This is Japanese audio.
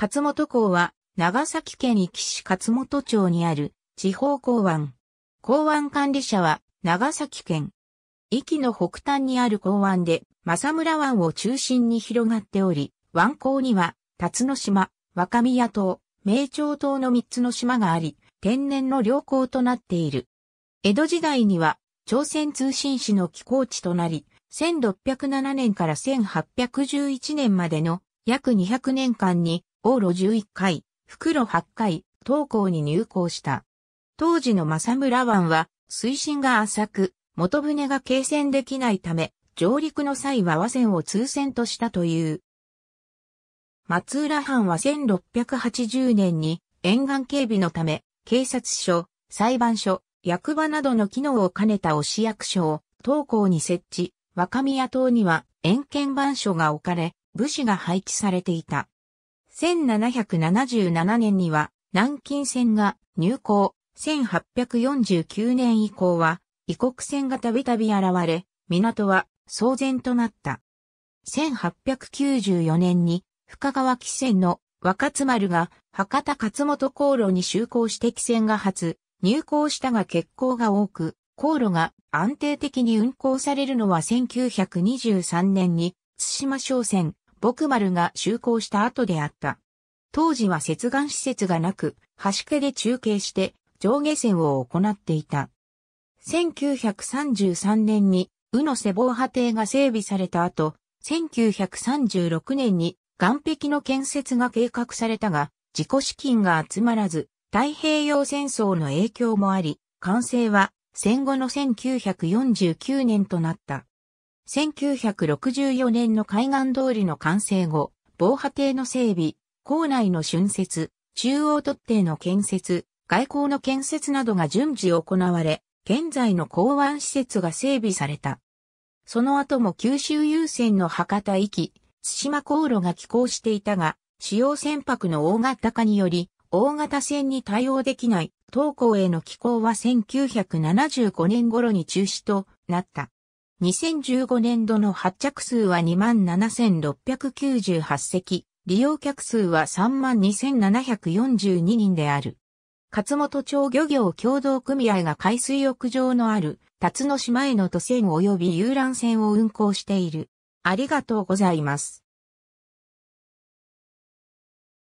勝本港は、長崎県壱岐市勝本町にある地方港湾。港湾管理者は、長崎県。壱岐の北端にある港湾で、正村湾を中心に広がっており、湾口には、辰野島、若宮島、明朝島の3つの島があり、天然の良港となっている。江戸時代には、朝鮮通信使の寄港地となり、1607年から1811年までの約200年間に往路11回、袋8回、東港に入港した。当時の正村湾は、水深が浅く、元船が軽船できないため、上陸の際は和船を通船としたという。松浦藩は1680年に沿岸警備のため、警察署、裁判所、役場などの機能を兼ねた押役所を東港に設置、若宮島には遠見番所が置かれ、武士が配置されていた。1777年には南京線が入港、1849年以降は異国船がたびたび現れ、港は騒然となった。1894年に深川汽船の若津丸が博多勝本航路に就航して汽船が初入港したが欠航が多く、航路が安定的に運航されるのは1923年に津島商船僕丸が就航した後であった。当時は接岸施設がなく、橋家で中継して上下線を行っていた。1933年に、宇野瀬防波堤が整備された後、1936年に岸壁の建設が計画されたが、自己資金が集まらず、太平洋戦争の影響もあり、完成は戦後の1949年となった。1964年の海岸通りの完成後、防波堤の整備、港内の浚渫、中央突堤の建設、外交の建設などが順次行われ、現在の港湾施設が整備された。その後も九州優先の博多行き、津島航路が寄港していたが、主要船舶の大型化により、大型船に対応できない、東港への寄港は1975年頃に中止となった。2015年度の発着数は27,698席、利用客数は32,742人である。勝本町漁業協同組合が海水浴場のある、辰野島への都線及び遊覧船を運航している。ありがとうございます。